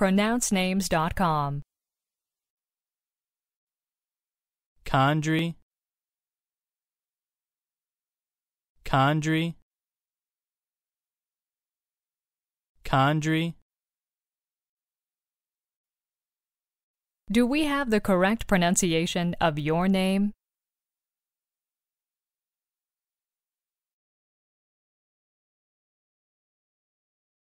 pronouncenames.com. Condry, Condry, Condry. Do we have the correct pronunciation of your name?